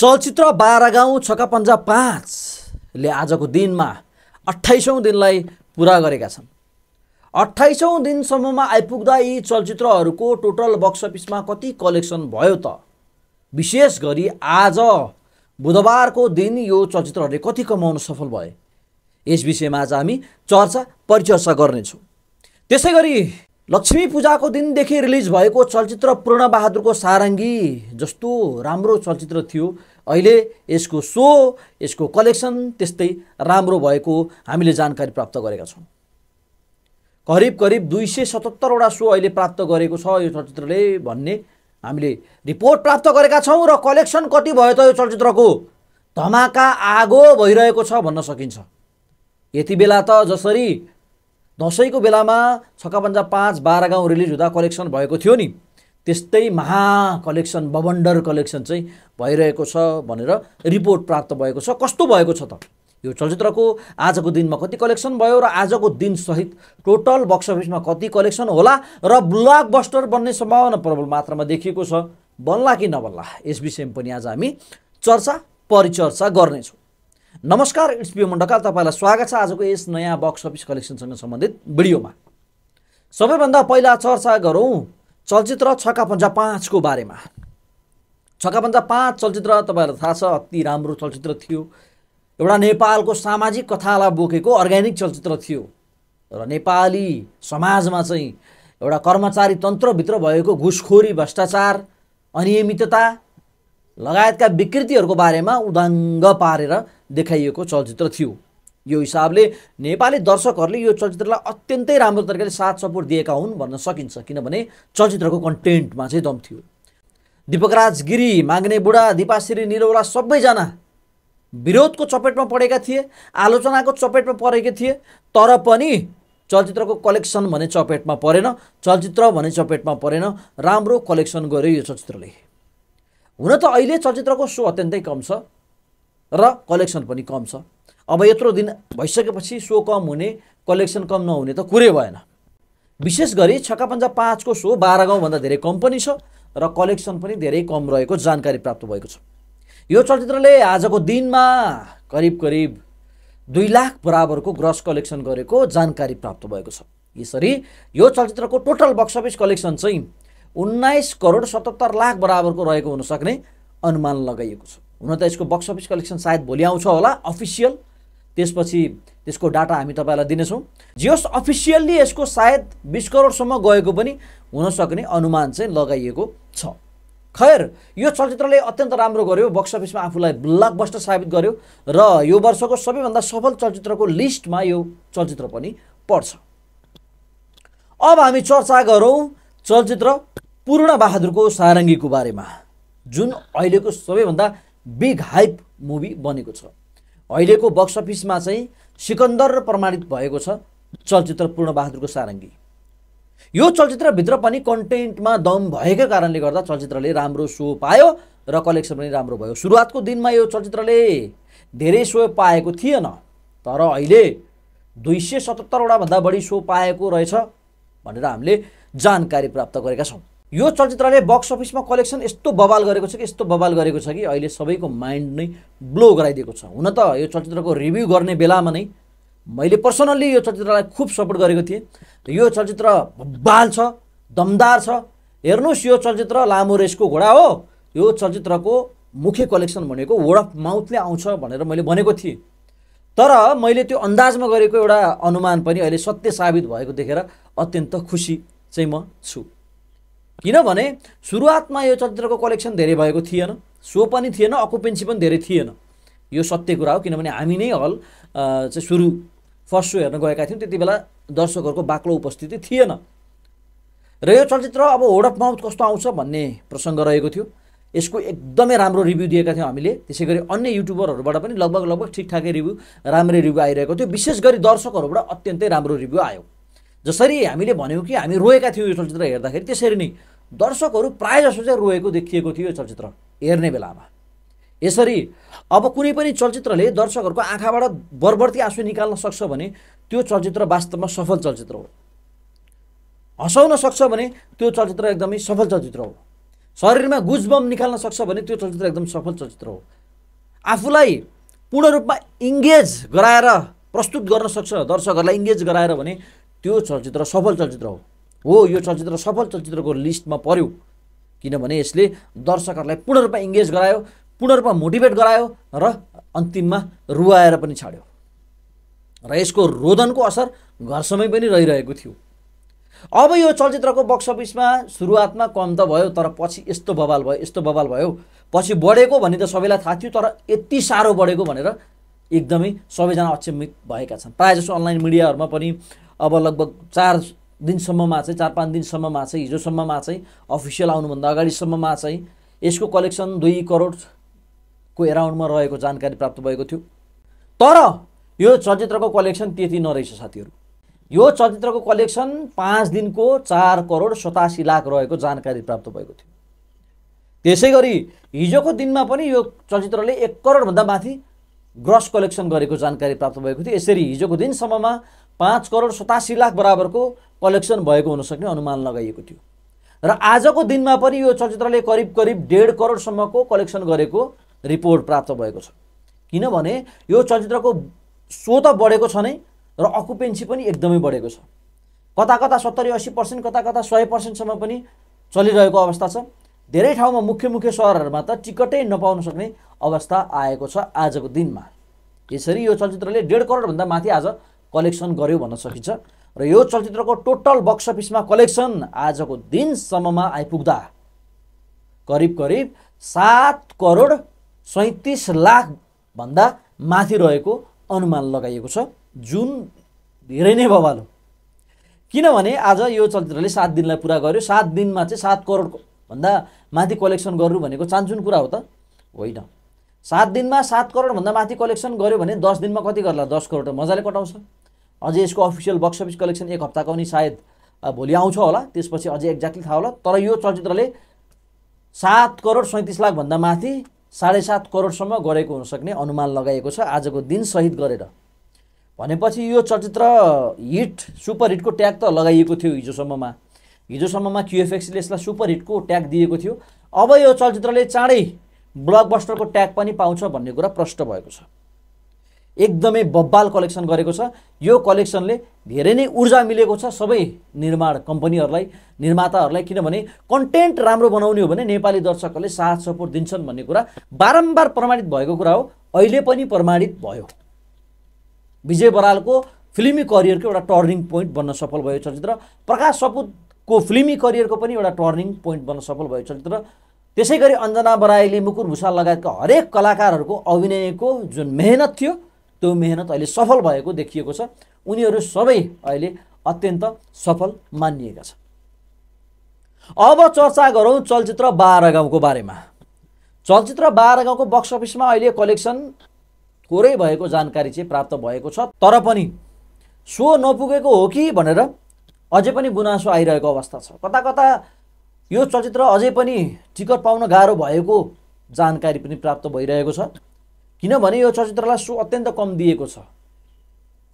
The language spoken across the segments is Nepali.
चलचित्र बाह्र गाउँ छका पन्जा पाँचले आजको दिनमा अठाइसौँ दिनलाई पुरा गरेका छन् अठाइसौँ दिनसम्ममा आइपुग्दा यी चलचित्रहरूको टोटल बक्स अफिसमा कति कलेक्सन भयो त विशेष गरी आज बुधबारको दिन यो चलचित्रहरूले कति कमाउन सफल भए यस विषयमा आज हामी चर्चा परिचर्चा गर्नेछौँ त्यसै गरी लक्ष्मी पूजाको दिनदेखि रिलिज भएको चलचित्र पूर्णबहादुरको सारङ्गी जस्तो राम्रो चलचित्र थियो अहिले यसको सो यसको कलेक्सन त्यस्तै राम्रो भएको हामीले जानकारी प्राप्त गरेका छौँ करिब करिब दुई सय सतहत्तरवटा सो अहिले प्राप्त गरेको छ यो चलचित्रले भन्ने हामीले रिपोर्ट प्राप्त गरेका छौँ र कलेक्सन कति भयो त यो चलचित्रको धमाका आगो भइरहेको छ भन्न सकिन्छ यति बेला त जसरी दसैँको बेलामा छक्का पन्जा पाँच बाह्र गाउँ रिलिज हुँदा कलेक्सन भएको थियो नि त्यस्तै महा कलेक्सन बबन्डर कलेक्सन चाहिँ भइरहेको छ भनेर रिपोर्ट प्राप्त भएको छ कस्तो भएको छ त यो चलचित्रको आजको दिनमा कति कलेक्सन भयो र आजको दिनसहित टोटल बक्स अफिसमा कति कलेक्सन होला र ब्लक बस्टर बन्ने सम्भावना प्रबल मात्रामा देखिएको छ बन्ला कि नबन्ला यस विषयमा पनि आज हामी चर्चा परिचर्चा गर्नेछौँ नमस्कार इट्स पिओ मण्डकाल तपाईँलाई स्वागत छ आजको यस नयाँ बक्स अफिस कलेक्सनसँग सम्बन्धित भिडियोमा सबैभन्दा पहिला चर्चा गरौँ चलचित्र छक्का पन्जा पाँचको बारेमा छक्का पन्जा पाँच चलचित्र तपाईँहरूलाई थाहा छ अति राम्रो चलचित्र थियो एउटा नेपालको सामाजिक कथालाई बोकेको अर्ग्यानिक चलचित्र थियो र नेपाली समाजमा चाहिँ एउटा कर्मचारी तन्त्रभित्र भएको घुसखोरी भ्रष्टाचार अनियमितता लगायतका विकृतिहरूको बारेमा उदाङ्ग पारेर देखाइएको चलचित्र थियो यो हिसाबले नेपाली दर्शकहरूले यो चलचित्रलाई अत्यन्तै राम्रो तरिकाले साथ सपोर्ट दिएका हुन् भन्न सकिन्छ किनभने चलचित्रको कन्टेन्टमा चाहिँ दम थियो दिपकराज गिरी माग्ने बुढा दिपाश्री निरौला सबैजना विरोधको चपेटमा परेका थिए आलोचनाको चपेटमा परेका थिए तर पनि चलचित्रको कलेक्सन भने चपेटमा परेन चलचित्र भने चपेटमा परेन राम्रो कलेक्सन गर्यो यो चलचित्रले हुन त अहिले चलचित्रको सो अत्यन्तै कम छ र कलेक्सन पनि कम छ अब यत्रो दिन भइसकेपछि सो कम हुने कलेक्सन कम नहुने त कुरै भएन विशेष गरी छक्का पन्जा पाँचको सो बाह्र गाउँभन्दा धेरै कम पनि छ र कलेक्सन पनि धेरै कम रहेको जानकारी प्राप्त भएको छ यो चलचित्रले आजको दिनमा करिब करिब दुई लाख बराबरको ग्रस कलेक्सन गरेको जानकारी प्राप्त भएको छ यसरी यो चलचित्रको टोटल बक्स अफिस कलेक्सन चाहिँ उन्नाइस करोड सतहत्तर लाख बराबरको रहेको हुनसक्ने अनुमान लगाइएको छ हुन त यसको बक्स अफिस कलेक्सन सायद भोलि आउँछ होला अफिसियल त्यसपछि त्यसको डाटा हामी तपाईँलाई दिनेछौँ जियोस् अफिसियल्ली यसको सायद बिस करोडसम्म गएको पनि हुनसक्ने अनुमान चाहिँ लगाइएको छ खैर यो चलचित्रले अत्यन्त राम्रो गर्यो बक्स अफिसमा आफूलाई ब्लकबस्टर साबित गर्यो र यो वर्षको सबैभन्दा सफल चलचित्रको लिस्टमा यो चलचित्र पनि पर्छ अब हामी चर्चा गरौँ चलचित्र पूर्ण बहादुरको सारङ्गीको बारेमा जुन अहिलेको सबैभन्दा बिग हाइप मुभी बनेको छ अहिलेको बक्स अफिसमा चाहिँ सिकन्दर प्रमाणित भएको छ चलचित्र पूर्णबहादुरको सारङ्गी यो चलचित्रभित्र पनि कन्टेन्टमा दम भएकै कारणले गर्दा चलचित्रले राम्रो सो पायो र कलेक्सन पनि राम्रो भयो सुरुवातको दिनमा यो चलचित्रले धेरै सो पाएको थिएन तर अहिले दुई सय सतहत्तरवटाभन्दा बढी सो पाएको रहेछ भनेर हामीले जानकारी प्राप्त गरेका छौँ यो चलचित्रले बक्स अफिसमा कलेक्सन यस्तो बबाल गरेको छ कि यस्तो बबाल गरेको छ कि अहिले सबैको माइन्ड नै ब्लो गराइदिएको छ हुन त यो चलचित्रको रिभ्यू गर्ने बेलामा नै मैले पर्सनल्ली यो चलचित्रलाई खुब सपोर्ट गरेको थिएँ यो चलचित्र बाल छ दमदार छ हेर्नुहोस् यो चलचित्र लामो रेसको घोडा हो यो चलचित्रको मुख्य कलेक्सन भनेको वर्ड अफ माउथले आउँछ भनेर मैले भनेको थिएँ तर मैले त्यो अन्दाजमा गरेको एउटा अनुमान पनि अहिले सत्य साबित भएको देखेर अत्यन्त खुसी चाहिँ म छु किनभने सुरुवातमा यो चलचित्रको कलेक्सन धेरै भएको थिएन सो पनि थिएन अकुपेन्सी पनि धेरै थिएन यो सत्य कुरा हो किनभने हामी नै हल चाहिँ सुरु फर्स्ट सो हेर्न गएका थियौँ त्यति बेला दर्शकहरूको बाक्लो उपस्थिति थिएन र यो चलचित्र अब होड अफ माउथ कस्तो आउँछ भन्ने प्रसङ्ग रहेको थियो यसको एकदमै राम्रो रिभ्यू दिएका थियौँ हामीले त्यसै गरी अन्य युट्युबरहरूबाट पनि लगभग लगभग ठिकठाकै रिभ्यू राम्रै रिभ्यू आइरहेको थियो विशेष गरी दर्शकहरूबाट अत्यन्तै राम्रो रिभ्यू आयो जसरी हामीले भन्यौँ कि हामी रोएका थियौँ यो चलचित्र हेर्दाखेरि त्यसरी नै दर्शकहरू प्रायः जसो चाहिँ रोएको देखिएको थियो यो चलचित्र हेर्ने बेलामा यसरी अब कुनै पनि चलचित्रले दर्शकहरूको आँखाबाट बर्बर्ती आँसु निकाल्न सक्छ भने त्यो चलचित्र वास्तवमा सफल चलचित्र हो हँसाउन सक्छ भने त्यो चलचित्र एकदमै सफल चलचित्र हो शरीरमा गुजबम निकाल्न सक्छ भने त्यो चलचित्र एकदम सफल चलचित्र हो आफूलाई पूर्ण रूपमा इङ्गेज गराएर प्रस्तुत गर्न सक्छ दर्शकहरूलाई इङ्गेज गराएर भने त्यो चलचित्र सफल चलचित्र हो हो यो चलचित्र सफल चलचित्रको लिस्टमा पर्यो किनभने यसले दर्शकहरूलाई पूर्ण रूपमा इङ्गेज गरायो पूर्ण रूपमा मोटिभेट गरायो र अन्तिममा रुवाएर पनि छाड्यो र यसको रोदनको असर घरसम्मै पनि रहिरहेको थियो अब यो चलचित्रको बक्स अफिसमा सुरुवातमा कम त भयो तर पछि यस्तो बवाल भयो यस्तो बवाल भयो पछि बढेको भन्ने त सबैलाई थाहा थियो तर यति साह्रो बढेको भनेर एकदमै सबैजना अचम्मित भएका छन् प्रायः जसो अनलाइन मिडियाहरूमा पनि अब लगभग चार दिनसम्ममा चाहिँ चार पाँच दिनसम्ममा चाहिँ हिजोसम्ममा चाहिँ अफिसियल आउनुभन्दा अगाडिसम्ममा चाहिँ यसको कलेक्सन दुई करोडको एराउन्डमा रहेको जानकारी प्राप्त भएको थियो तर यो चलचित्रको कलेक्सन त्यति नरहेछ साथीहरू यो चलचित्रको कलेक्सन पाँच दिनको चार करोड सतासी लाख रहेको जानकारी प्राप्त भएको थियो त्यसै गरी हिजोको दिनमा पनि यो चलचित्रले एक करोडभन्दा माथि ग्रस कलेक्सन गरेको जानकारी प्राप्त भएको थियो यसरी हिजोको दिनसम्ममा पाँच करोड सतासी लाख बराबरको कलेक्सन भएको हुनसक्ने अनुमान लगाइएको थियो र आजको दिनमा पनि यो चलचित्रले करिब करिब डेढ करोडसम्मको कलेक्सन गरेको रिपोर्ट प्राप्त भएको छ किनभने यो चलचित्रको सो त बढेको छ नै र अकुपेन्सी पनि एकदमै बढेको छ कता कता सत्तरी अस्सी पर्सेन्ट कता कता सय पर्सेन्टसम्म पनि चलिरहेको अवस्था छ धेरै ठाउँमा मुख्य मुख्य सहरहरूमा त टिकटै नपाउन सक्ने अवस्था आएको छ आजको दिनमा यसरी यो चलचित्रले डेढ करोडभन्दा माथि आज कलेक्सन गर्यो भन्न सकिन्छ र यो चलचित्रको टोटल बक्स अफिसमा कलेक्सन आजको दिनसम्ममा आइपुग्दा करिब करिब सात करोड सैँतिस लाखभन्दा माथि रहेको अनुमान लगाइएको छ जुन धेरै नै बवाल हो किनभने आज यो चलचित्रले सात दिनलाई पुरा गर्यो सात दिनमा चाहिँ सात भन्दा माथि कलेक्सन गर्नु भनेको चान्चुन कुरा हो त होइन सात दिनमा सात करोडभन्दा माथि कलेक्सन गर्यो भने दस दिनमा कति गर्ला दस करोड त मजाले कटाउँछ अझै यसको अफिसियल बक्स अफिस कलेक्सन एक हप्ताको पनि सायद भोलि आउँछ होला त्यसपछि अझै एक्ज्याक्टली थाहा होला तर यो चलचित्रले सात करोड सैँतिस लाखभन्दा माथि साढे सात करोडसम्म गरेको हुनसक्ने अनुमान लगाइएको छ आजको दिन सहित गरेर भनेपछि यो चलचित्र हिट सुपर हिटको ट्याग त लगाइएको थियो हिजोसम्ममा हिजोसम्ममा क्युएफएक्सले यसलाई सुपर हिटको ट्याग दिएको थियो अब यो चलचित्रले चाँडै ब्लकबस्टरको ट्याग पनि पाउँछ भन्ने कुरा प्रष्ट भएको छ एकदमै बब्बाल कलेक्सन गरेको छ यो कलेक्सनले धेरै नै ऊर्जा मिलेको छ सबै निर्माण कम्पनीहरूलाई निर्माताहरूलाई किनभने कन्टेन्ट राम्रो बनाउने हो भने नेपाली दर्शकहरूले साथ सपोर्ट दिन्छन् भन्ने कुरा बारम्बार प्रमाणित भएको कुरा हो अहिले पनि प्रमाणित भयो विजय बरालको फिल्मी करियरको एउटा टर्निङ पोइन्ट बन्न सफल भयो चलचित्र प्रकाश सपुतको फिल्मी करियरको पनि एउटा टर्निङ पोइन्ट बन्न सफल भयो चलचित्र त्यसै गरी अञ्जना बराईले मुकुर भूषाल लगायतका हरेक कलाकारहरूको अभिनयको जुन मेहनत थियो त्यो मेहनत अहिले सफल भएको देखिएको छ उनीहरू सबै अहिले अत्यन्त सफल मानिएका छन् अब चर्चा गरौँ चलचित्र बाह्र गाउँको बारेमा चलचित्र बाह्र गाउँको बक्स अफिसमा अहिले कलेक्सन थोरै भएको जानकारी चाहिँ प्राप्त भएको छ तर पनि सो नपुगेको हो कि भनेर अझै पनि गुनासो आइरहेको अवस्था छ कता कता यो चलचित्र अझै पनि टिकट पाउन गाह्रो भएको जानकारी पनि प्राप्त भइरहेको छ किनभने यो चलचित्रलाई सो अत्यन्त कम दिएको छ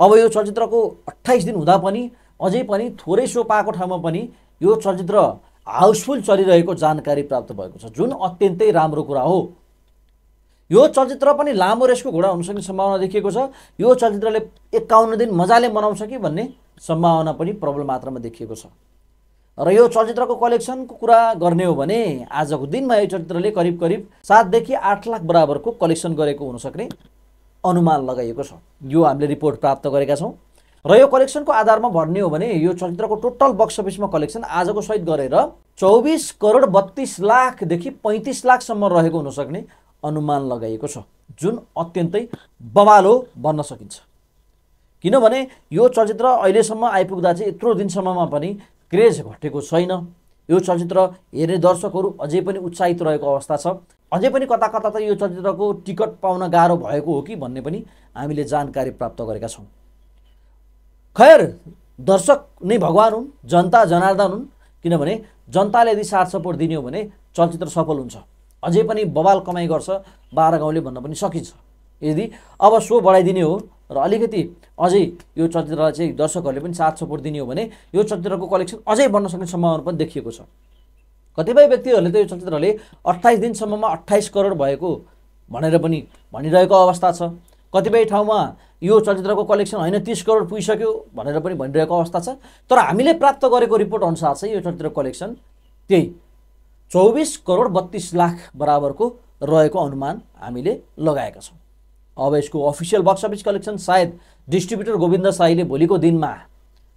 अब यो चलचित्रको अट्ठाइस दिन हुँदा पनि अझै पनि थोरै सो पाएको ठाउँमा पनि यो चलचित्र हाउसफुल चलिरहेको जानकारी प्राप्त भएको छ जुन अत्यन्तै राम्रो कुरा हो यो चलचित्र पनि लामो रेसको घोडा हुनसक्ने सम्भावना देखिएको छ यो चलचित्रले एकाउन्न दिन मजाले मनाउँछ कि भन्ने सम्भावना पनि प्रबल मात्रामा देखिएको छ र यो चलचित्रको कलेक्सनको कुरा गर्ने हो भने आजको दिनमा यो चलचित्रले करिब करिब सातदेखि आठ लाख बराबरको कलेक्सन गरेको हुनसक्ने अनुमान लगाइएको छ यो हामीले रिपोर्ट प्राप्त गरेका छौँ र यो कलेक्सनको आधारमा भन्ने हो भने यो चलचित्रको टोटल बक्स अफिसमा कलेक्सन आजको सहित गरेर चौबिस करोड बत्तिस लाखदेखि पैँतिस लाखसम्म रहेको हुनसक्ने अनुमान लगाइएको छ जुन अत्यन्तै बवाल हो भन्न सकिन्छ किनभने यो चलचित्र अहिलेसम्म आइपुग्दा चाहिँ यत्रो दिनसम्ममा पनि क्रेज घटेको छैन यो चलचित्र हेर्ने दर्शकहरू अझै पनि उत्साहित रहेको अवस्था छ अझै पनि कता कता त यो चलचित्रको टिकट पाउन गाह्रो भएको हो कि भन्ने पनि हामीले जानकारी प्राप्त गरेका छौँ खैर दर्शक नै भगवान् हुन् जनता जनार्दन हुन् किनभने जनताले यदि साथ सपोर्ट दिने हो भने चलचित्र सफल हुन्छ अझै पनि बवाल कमाइ गर्छ बाह्र गाउँले भन्न पनि सकिन्छ यदि अब सो बढाइदिने हो र अलिकति अझै यो चलचित्रलाई चाहिँ दर्शकहरूले पनि साथ सपोर्ट दिने हो भने यो चलचित्रको कलेक्सन अझै बढ्न सक्ने सम्भावना पनि देखिएको छ कतिपय व्यक्तिहरूले त यो चलचित्रले अट्ठाइस दिनसम्ममा अट्ठाइस करोड भएको भनेर पनि भनिरहेको अवस्था छ कतिपय ठाउँमा यो चलचित्रको कलेक्सन होइन तिस करोड पुगिसक्यो भनेर पनि भनिरहेको अवस्था छ तर हामीले प्राप्त गरेको रिपोर्ट अनुसार चाहिँ यो चलचित्रको कलेक्सन त्यही चौबिस करोड बत्तिस लाख बराबरको रहेको अनुमान हामीले लगाएका छौँ अब यसको अफिसियल बक्स अफिस कलेक्सन सायद डिस्ट्रिब्युटर गोविन्द साईले भोलिको दिनमा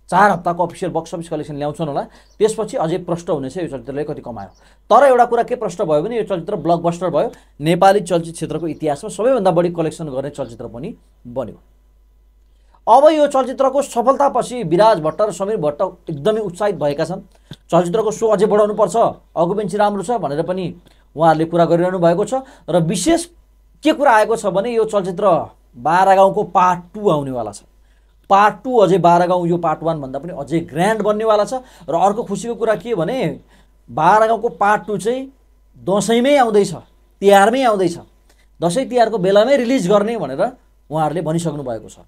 चार हप्ताको अफिसियल बक्स अफिस कलेक्सन ल्याउँछन् होला त्यसपछि अझै प्रष्ट हुनेछ यो चलचित्रले कति कमायो तर एउटा कुरा के प्रश्न भयो भने यो चलचित्र ब्लकबस्टर भयो नेपाली चलचित्र क्षेत्रको इतिहासमा सबैभन्दा बढी कलेक्सन गर्ने चलचित्र पनि बन्यो अब यो चलचित्रको सफलतापछि विराज भट्ट र समीर भट्ट एकदमै उत्साहित भएका छन् चलचित्रको सो अझै बढाउनुपर्छ अकुपेन्सी राम्रो छ भनेर पनि उहाँहरूले कुरा गरिरहनु भएको छ र विशेष के कुरा आएको छ भने यो चलचित्र बाह्र गाउँको पार्ट टू आउनेवाला छ पार्ट टू अझै बाह्र गाउँ यो पार्ट वानभन्दा पनि अझै ग्रान्ड बन्नेवाला छ र अर्को खुसीको कुरा के भने बाह्र गाउँको पार्ट टू चाहिँ दसैँमै आउँदैछ तिहारमै आउँदैछ दसैँ तिहारको बेलामै रिलिज गर्ने भनेर उहाँहरूले भनिसक्नु भएको छ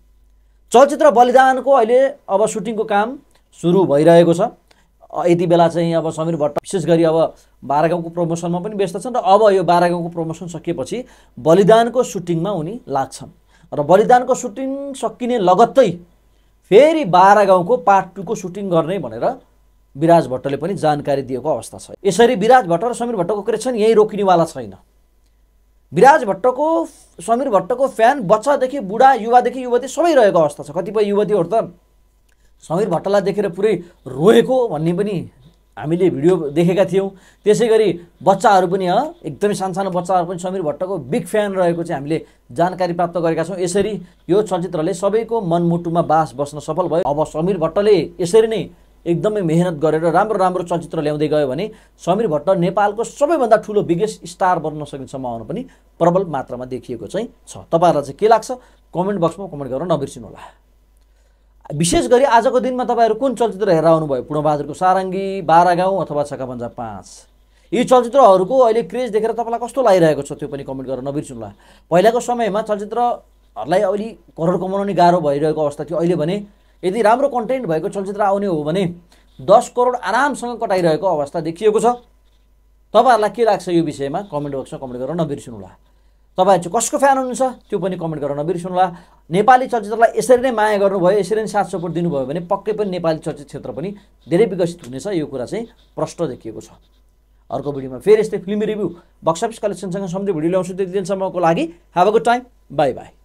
चलचित्र बलिदानको अहिले अब सुटिङको काम सुरु भइरहेको छ यति बेला चाहिँ अब समीर भट्ट विशेष गरी अब बाह्र गाउँको प्रमोसनमा पनि व्यस्त छन् र अब यो बाह्र गाउँको प्रमोसन सकिएपछि बलिदानको सुटिङमा उनी लाग्छन् र बलिदानको सुटिङ सकिने लगत्तै फेरि बाह्र गाउँको पार्ट टूको सुटिङ गर्ने भनेर विराज भट्टले पनि जानकारी दिएको अवस्था छ यसरी विराज भट्ट र समीर भट्टको क्रेसन यहीँ रोकिनेवाला छैन विराज भट्टको समीर भट्टको फ्यान बच्चादेखि बुढा युवादेखि युवती सबै रहेको अवस्था छ कतिपय युवतीहरू त समीर भट्टलाई देखेर पुरै रोएको भन्ने पनि हामीले भिडियो देखेका थियौँ त्यसै गरी बच्चाहरू पनि एकदमै सानसानो बच्चाहरू पनि समीर भट्टको बिग फ्यान रहेको चाहिँ हामीले जानकारी प्राप्त गरेका छौँ यसरी यो चलचित्रले सबैको मनमुटुमा बास बस्न सफल भयो अब समीर भट्टले यसरी नै एकदमै मेहनत गरेर राम्रो राम्रो चलचित्र ल्याउँदै गयो भने समीर भट्ट नेपालको सबैभन्दा ठुलो बिगेस्ट स्टार बन्न सक्ने सम्भावना पनि प्रबल मात्रामा देखिएको चाहिँ छ तपाईँहरूलाई चाहिँ के लाग्छ कमेन्ट बक्समा कमेन्ट गरेर नबिर्सिनु होला विशेष गरी आजको दिनमा तपाईँहरू कुन चलचित्र हेरेर आउनुभयो पूर्णबहादुरको सारङ्गी बाह्र गाउँ अथवा छकापन्जा पाँच यी चलचित्रहरूको अहिले क्रेज देखेर तपाईँलाई कस्तो लागिरहेको छ त्यो पनि कमेन्ट गरेर नबिर्सुनुहोला पहिलाको समयमा चलचित्रहरूलाई अहिले करोड कमाउन गाह्रो भइरहेको अवस्था थियो अहिले भने यदि राम्रो कन्टेन्ट भएको चलचित्र आउने हो भने दस करोड आरामसँग कटाइरहेको अवस्था देखिएको छ तपाईँहरूलाई के लाग्छ यो विषयमा कमेन्ट बक्समा कमेन्ट गरेर होला तपाईँ चाहिँ कसको फ्यान हुनुहुन्छ त्यो पनि कमेन्ट गरेर होला नेपाली चलचित्रलाई यसरी नै माया गर्नुभयो यसरी नै साथ सपोर्ट दिनुभयो भने पक्कै पनि नेपाली चलचित्र क्षेत्र पनि धेरै विकसित हुनेछ यो कुरा चाहिँ प्रष्ट देखिएको छ अर्को भिडियोमा फेरि यस्तै फिल्म रिभ्यू बक्स अफिस कलेक्सनसँग सम्झे भिडियो ल्याउँछु त्यति दिनसम्मको लागि have a good time bye by